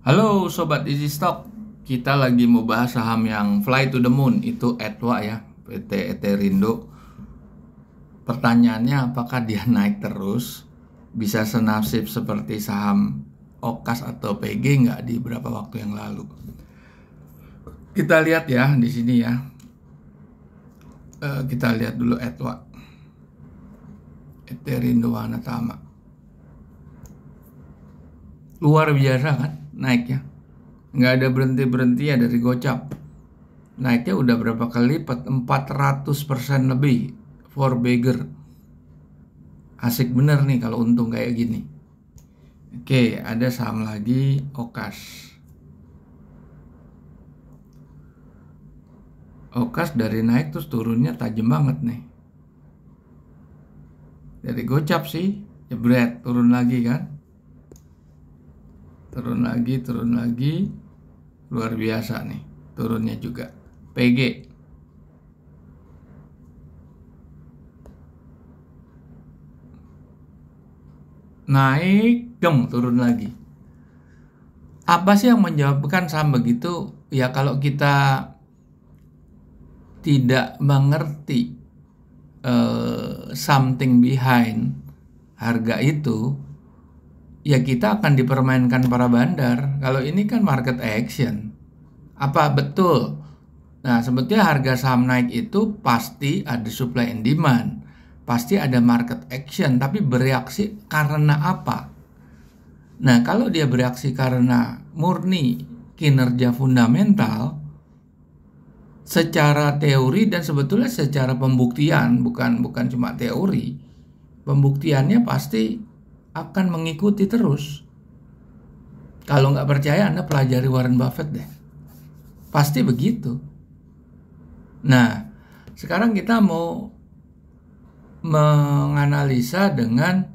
Halo sobat Easy Stock, kita lagi mau bahas saham yang Fly to the Moon itu Etwa ya, PT Eterindo. Pertanyaannya apakah dia naik terus? Bisa senasib seperti saham Okas atau PG nggak di beberapa waktu yang lalu? Kita lihat ya di sini ya. Eh, kita lihat dulu Etwa. Eterindo Wanatama. Luar biasa kan? naik ya nggak ada berhenti berhenti ya dari gocap naiknya udah berapa kali lipat 400% lebih for beggar asik bener nih kalau untung kayak gini oke ada saham lagi okas okas dari naik terus turunnya tajam banget nih dari gocap sih jebret turun lagi kan turun lagi turun lagi luar biasa nih turunnya juga PG naik dong turun lagi apa sih yang menjawabkan saham begitu ya kalau kita tidak mengerti uh, something behind harga itu ya kita akan dipermainkan para bandar. Kalau ini kan market action. Apa betul? Nah, sebetulnya harga saham naik itu pasti ada supply and demand. Pasti ada market action, tapi bereaksi karena apa? Nah, kalau dia bereaksi karena murni kinerja fundamental, secara teori dan sebetulnya secara pembuktian, bukan bukan cuma teori, pembuktiannya pasti akan mengikuti terus. Kalau nggak percaya, Anda pelajari Warren Buffett deh. Pasti begitu. Nah, sekarang kita mau menganalisa dengan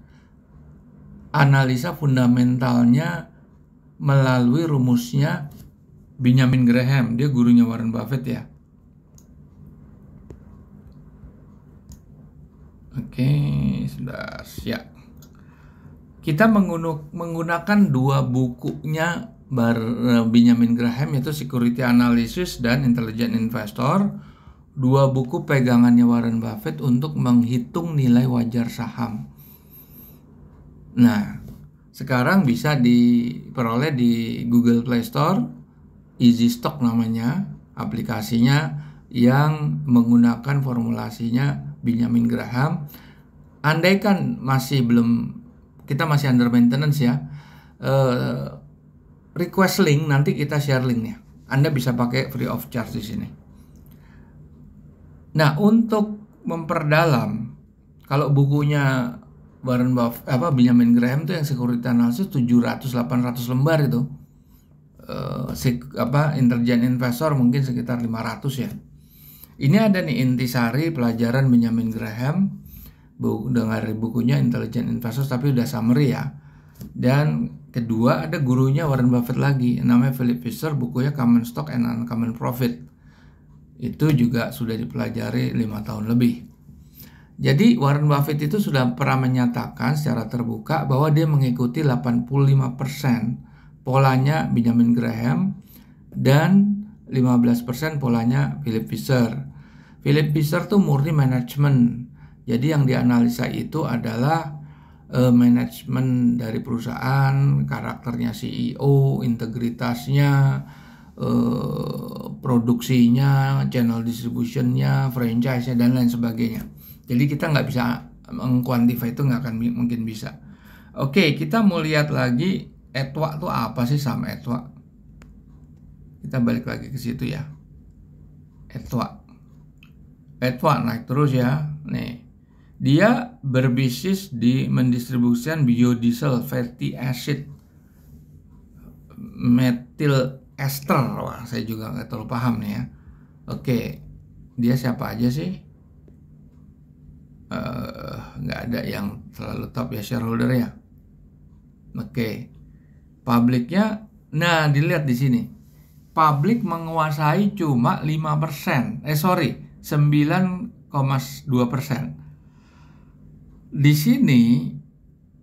analisa fundamentalnya melalui rumusnya Benjamin Graham. Dia gurunya Warren Buffett ya. Oke, sudah siap kita menggunakan dua bukunya Bar eh, Benjamin Graham yaitu Security Analysis dan Intelligent Investor dua buku pegangannya Warren Buffett untuk menghitung nilai wajar saham nah sekarang bisa diperoleh di Google Play Store Easy Stock namanya aplikasinya yang menggunakan formulasinya Benjamin Graham andaikan masih belum kita masih under maintenance ya. Uh, request link nanti kita share linknya. Anda bisa pakai free of charge di sini. Nah untuk memperdalam, kalau bukunya Warren Buff, apa Benjamin Graham itu yang security analysis 700-800 lembar itu. Uh, apa intelijen investor mungkin sekitar 500 ya. Ini ada nih intisari pelajaran Benjamin Graham buku, dengar bukunya Intelligent Investors tapi udah summary ya. Dan kedua ada gurunya Warren Buffett lagi, namanya Philip Fisher, bukunya Common Stock and Uncommon Profit. Itu juga sudah dipelajari lima tahun lebih. Jadi Warren Buffett itu sudah pernah menyatakan secara terbuka bahwa dia mengikuti 85% polanya Benjamin Graham dan 15% polanya Philip Fisher. Philip Fisher tuh murni manajemen jadi yang dianalisa itu adalah uh, eh, manajemen dari perusahaan, karakternya CEO, integritasnya, uh, produksinya, channel distributionnya, franchise-nya dan lain sebagainya. Jadi kita nggak bisa mengkuantify itu nggak akan mungkin bisa. Oke, kita mau lihat lagi etwa itu apa sih sama etwa. Kita balik lagi ke situ ya. Etwa. Etwa naik terus ya. Nih. Dia berbisnis di mendistribusikan biodiesel, fatty acid, metil ester. Wah, saya juga nggak terlalu paham nih ya. Oke, dia siapa aja sih? Eh, nggak uh, ada yang terlalu top ya shareholder ya. Oke, publiknya, nah dilihat di sini, publik menguasai cuma 5%, eh sorry, 9,2% di sini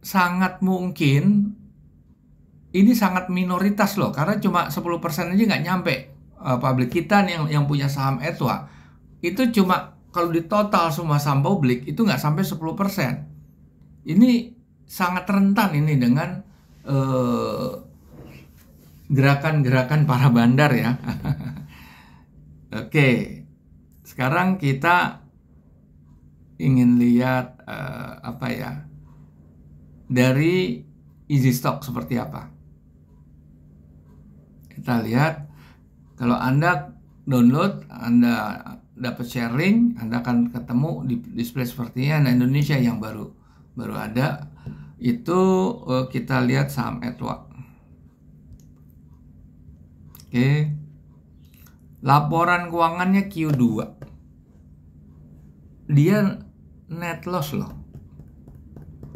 sangat mungkin ini sangat minoritas loh karena cuma 10% aja nggak nyampe uh, publik kita nih yang yang punya saham Etwa itu cuma kalau di total semua saham publik itu nggak sampai 10%. Ini sangat rentan ini dengan eh, gerakan-gerakan uh, para bandar ya. Oke. Sekarang kita ingin lihat uh, apa ya dari easy stock seperti apa. Kita lihat kalau Anda download, Anda dapat sharing, Anda akan ketemu di display sepertinya nah Indonesia yang baru baru ada itu uh, kita lihat saham Etwa. Oke. Okay. Laporan keuangannya Q2. Dia net loss loh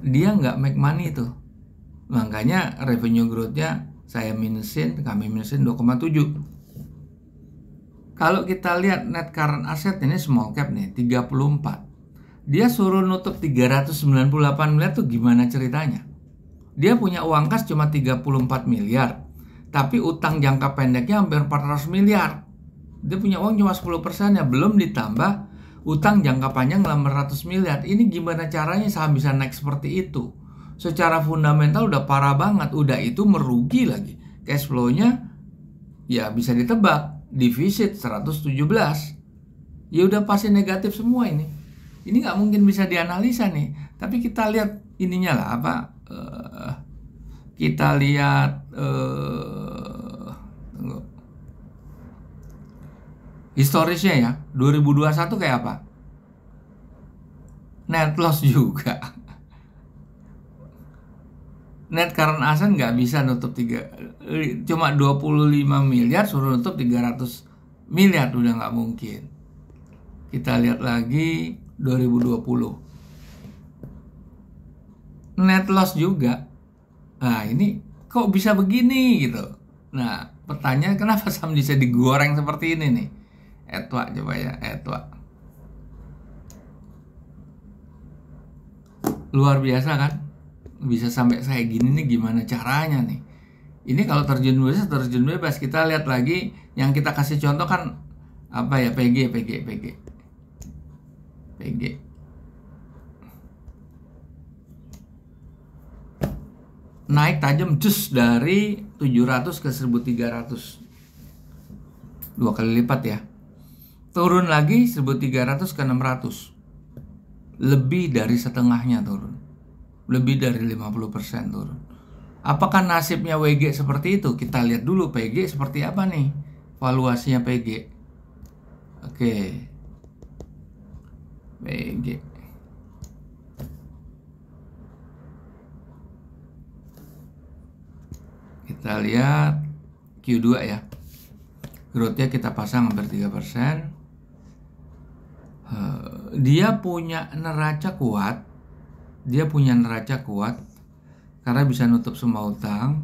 dia nggak make money itu, makanya revenue growth-nya saya minusin kami minusin 2,7 kalau kita lihat net current asset ini small cap nih 34 dia suruh nutup 398 miliar tuh gimana ceritanya dia punya uang kas cuma 34 miliar tapi utang jangka pendeknya hampir 400 miliar dia punya uang cuma 10% ya belum ditambah utang jangka panjang 600 miliar. Ini gimana caranya saham bisa naik seperti itu? Secara fundamental udah parah banget, udah itu merugi lagi. Cash flow-nya ya bisa ditebak, defisit 117. Ya udah pasti negatif semua ini. Ini nggak mungkin bisa dianalisa nih. Tapi kita lihat ininya lah apa uh, kita lihat uh, historisnya ya 2021 kayak apa net loss juga net current asset nggak bisa nutup tiga eh, cuma 25 miliar suruh nutup 300 miliar udah nggak mungkin kita lihat lagi 2020 net loss juga nah ini kok bisa begini gitu nah pertanyaan kenapa saham bisa digoreng seperti ini nih etwa coba ya etwa luar biasa kan bisa sampai saya gini nih gimana caranya nih ini kalau terjun bebas terjun bebas kita lihat lagi yang kita kasih contoh kan apa ya PG PG PG PG naik tajam jus dari 700 ke 1300 dua kali lipat ya turun lagi 1300 ke 600 lebih dari setengahnya turun lebih dari 50% turun apakah nasibnya WG seperti itu kita lihat dulu PG seperti apa nih valuasinya PG oke PG kita lihat Q2 ya growthnya kita pasang hampir 3% Eh, dia punya neraca kuat dia punya neraca kuat karena bisa nutup semua utang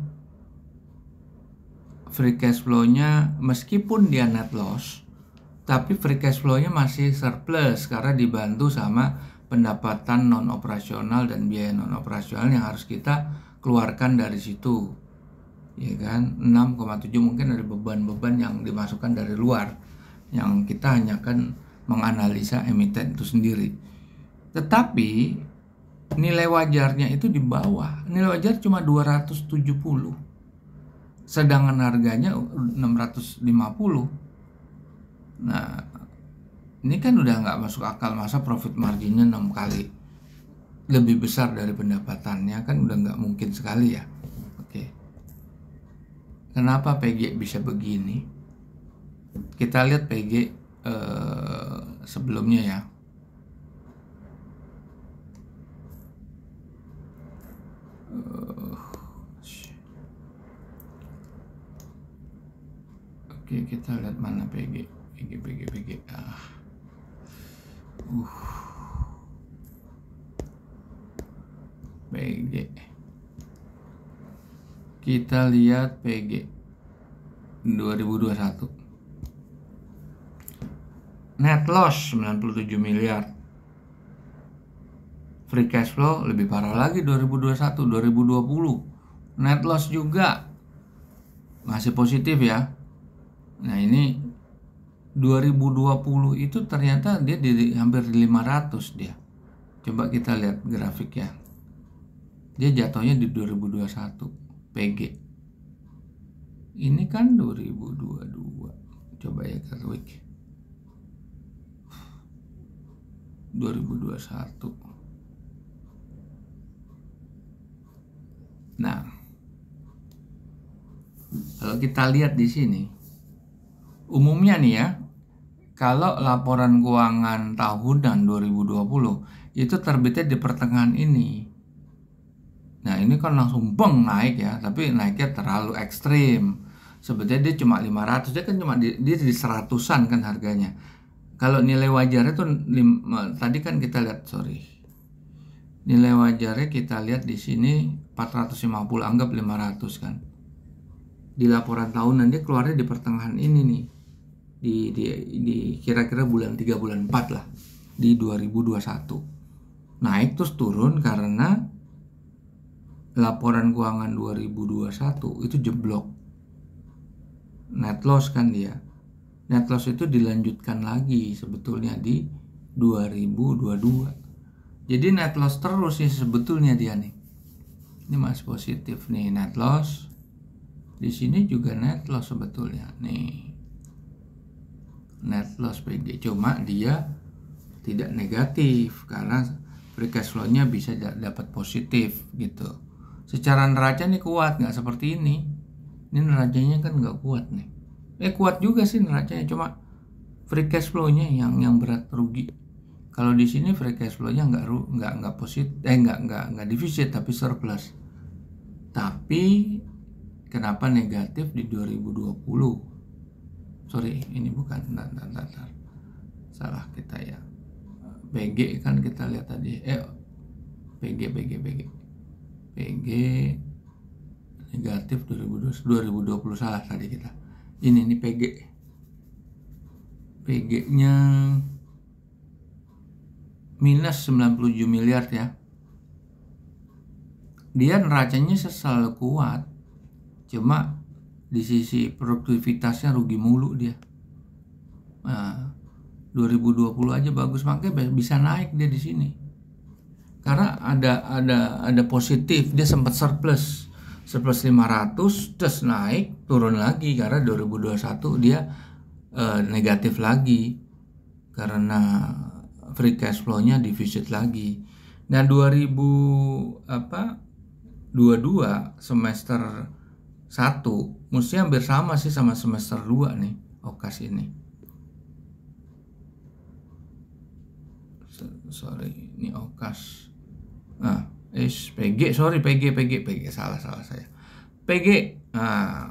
free cash flow-nya meskipun dia net loss tapi free cash flow-nya masih surplus karena dibantu sama pendapatan non operasional dan biaya non operasional yang harus kita keluarkan dari situ ya kan 6,7 mungkin ada beban-beban yang dimasukkan dari luar yang kita hanya kan menganalisa emiten itu sendiri. Tetapi nilai wajarnya itu di bawah. Nilai wajar cuma 270. Sedangkan harganya 650. Nah, ini kan udah nggak masuk akal masa profit marginnya 6 kali lebih besar dari pendapatannya kan udah nggak mungkin sekali ya. Oke. Kenapa PG bisa begini? Kita lihat PG eh, sebelumnya ya. Uh, oke, kita lihat mana PG. PG PG PG. Ah. Uh. PG. Kita lihat PG 2021 net loss 97 miliar free cash flow lebih parah lagi 2021 2020 net loss juga masih positif ya nah ini 2020 itu ternyata dia di, hampir 500 dia coba kita lihat grafik ya dia jatuhnya di 2021 PG ini kan 2022 coba ya ke week 2021. Nah, kalau kita lihat di sini, umumnya nih ya, kalau laporan keuangan tahunan 2020 itu terbitnya di pertengahan ini. Nah ini kan langsung beng naik ya, tapi naiknya terlalu ekstrim. Sebetulnya dia cuma 500, dia kan cuma di, dia di seratusan kan harganya. Kalau nilai wajarnya tuh lima, eh, tadi kan kita lihat sorry. Nilai wajarnya kita lihat di sini 450 anggap 500 kan. Di laporan tahunan dia keluarnya di pertengahan ini nih. Di di di kira-kira bulan 3 bulan 4 lah di 2021. Naik terus turun karena laporan keuangan 2021 itu jeblok. Net loss kan dia net loss itu dilanjutkan lagi sebetulnya di 2022 jadi net loss terus sih sebetulnya dia nih ini masih positif nih net loss di sini juga net loss sebetulnya nih net loss PG cuma dia tidak negatif karena free cash flow-nya bisa dapat positif gitu secara neraca nih kuat nggak seperti ini ini nerajanya kan nggak kuat nih Eh kuat juga sih neracanya cuma free cash flow-nya yang yang berat rugi kalau di sini free cash flow-nya nggak nggak nggak positif eh nggak nggak nggak defisit tapi surplus tapi kenapa negatif di 2020 sorry ini bukan tar tar tar salah kita ya BG kan kita lihat tadi eh BG BG BG BG negatif 2020, 2020 salah tadi kita ini ini PG PG nya minus 97 miliar ya dia neracanya selalu kuat cuma di sisi produktivitasnya rugi mulu dia nah, 2020 aja bagus makanya bisa naik dia di sini karena ada ada ada positif dia sempat surplus surplus 500 terus naik turun lagi karena 2021 dia e, negatif lagi karena free cash flow-nya defisit lagi. Nah, 2000 apa 22 semester 1 mesti hampir sama sih sama semester 2 nih okas ini. Sorry, ini okas. Nah, is PG, sorry PG, PG, PG, salah, salah saya. PG, ah. nah.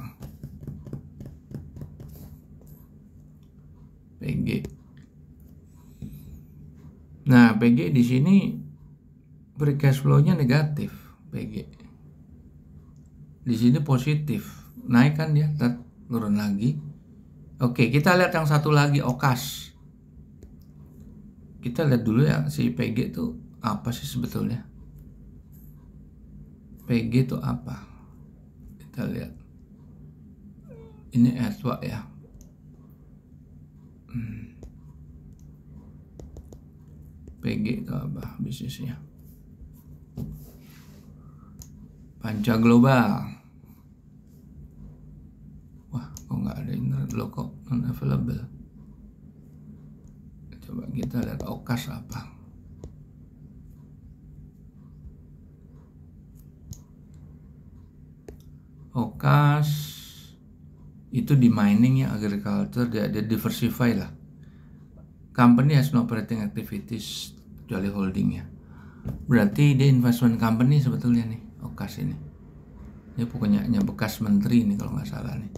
PG. Nah, PG di sini free cash flow-nya negatif, PG. Di sini positif, naik kan dia, ya? turun lagi. Oke, kita lihat yang satu lagi, Okas. Kita lihat dulu ya si PG itu apa sih sebetulnya. PG itu apa kita lihat ini etwa ya hmm. PG itu apa bisnisnya panca global wah kok nggak ada internet lo kok non available coba kita lihat okas apa Kas itu di mining ya agriculture dia, dia diversify lah company has no operating activities kecuali holding ya berarti dia investment company sebetulnya nih Okas ini ini pokoknya hanya bekas menteri ini kalau nggak salah nih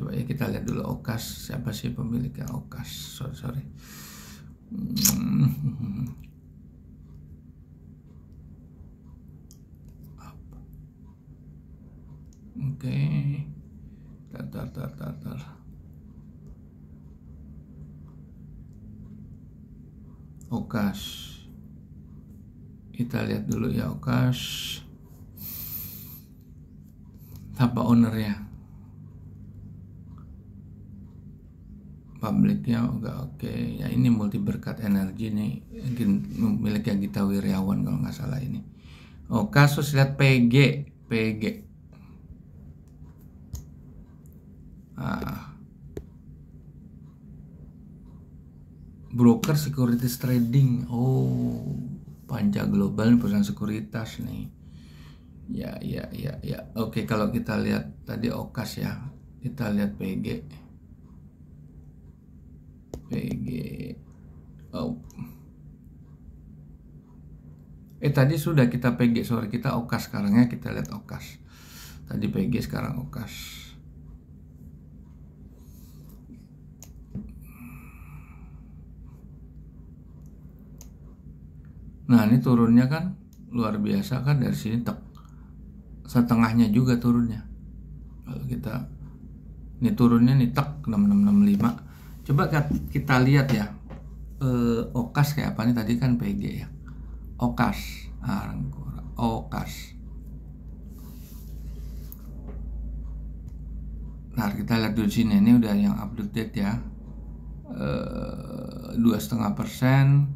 coba ya kita lihat dulu Okas siapa sih pemiliknya Okas sorry sorry hmm Oke. Okay. Tar tar tar tar. Okas. Kita lihat dulu ya Okas. owner ya? publiknya enggak oke okay. ya ini multi berkat energi nih Mungkin yang Gita Wiryawan kalau nggak salah ini oh kasus lihat PG PG Ah. broker securities trading oh panjang global perusahaan sekuritas nih ya ya ya ya oke kalau kita lihat tadi okas ya kita lihat PG PG oh eh tadi sudah kita PG sore kita okas sekarang ya kita lihat okas tadi PG sekarang okas Nah ini turunnya kan luar biasa kan dari sini tek setengahnya juga turunnya. Kalau kita ini turunnya nih tek 6665. Coba kita lihat ya eh, okas kayak apa nih tadi kan PG ya. Okas, ah, okas. Nah kita lihat dulu sini ini udah yang update ya eh, dua setengah persen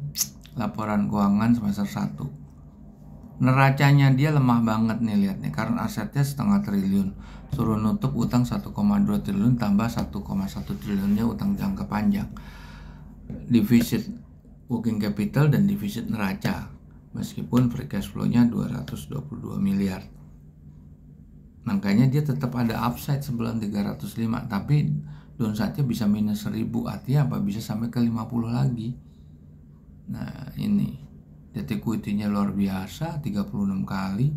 laporan keuangan semester 1 neracanya dia lemah banget nih lihat nih karena asetnya setengah triliun suruh nutup utang 1,2 triliun tambah 1,1 triliunnya utang jangka panjang defisit working capital dan defisit neraca meskipun free cash flow-nya 222 miliar makanya dia tetap ada upside sebelum 305 tapi downside-nya bisa minus 1000 artinya apa bisa sampai ke 50 lagi Nah ini detik equity-nya luar biasa 36 kali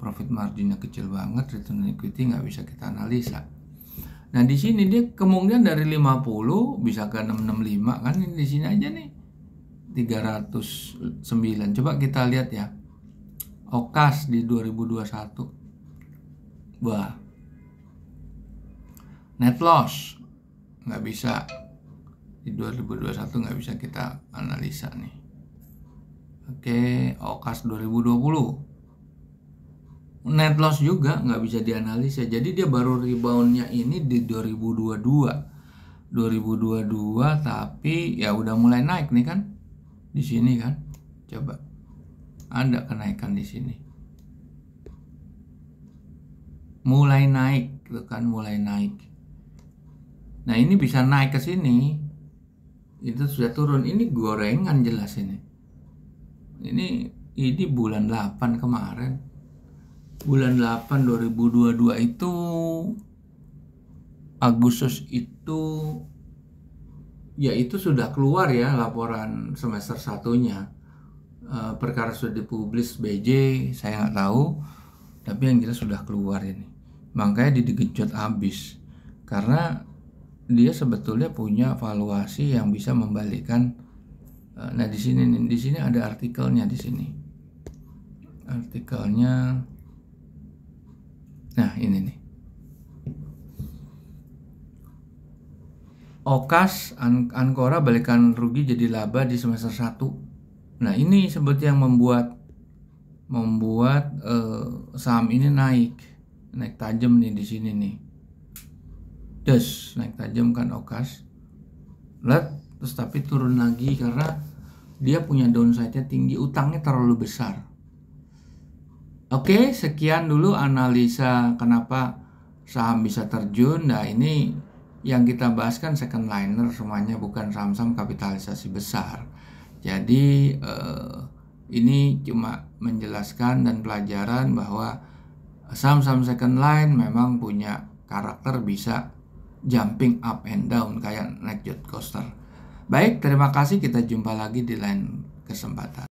profit marginnya kecil banget return on equity nggak bisa kita analisa nah di sini dia kemungkinan dari 50 bisa ke 665 kan ini di sini aja nih 309 coba kita lihat ya okas di 2021 wah net loss nggak bisa di 2021 nggak bisa kita analisa nih oke okas 2020 net loss juga nggak bisa dianalisa jadi dia baru reboundnya ini di 2022 2022 tapi ya udah mulai naik nih kan di sini kan coba ada kenaikan di sini mulai naik itu kan mulai naik nah ini bisa naik ke sini itu sudah turun ini gorengan jelas ini ini ini bulan 8 kemarin bulan 8 2022 itu Agustus itu ya itu sudah keluar ya laporan semester satunya e, perkara sudah dipublis BJ saya nggak tahu tapi yang jelas sudah keluar ini makanya dikejut habis karena dia sebetulnya punya valuasi yang bisa membalikkan eh, nah di sini nih, di sini ada artikelnya di sini artikelnya nah ini nih Okas An balikan rugi jadi laba di semester 1. Nah, ini seperti yang membuat membuat uh, saham ini naik. Naik tajam nih di sini nih des naik tajam kan okas oh, let terus tapi turun lagi karena dia punya downside-nya tinggi utangnya terlalu besar oke sekian dulu analisa kenapa saham bisa terjun nah ini yang kita bahas kan second liner semuanya bukan saham-saham kapitalisasi besar jadi eh, ini cuma menjelaskan dan pelajaran bahwa saham-saham second line memang punya karakter bisa jumping up and down kayak naik jet coaster. Baik, terima kasih. Kita jumpa lagi di lain kesempatan.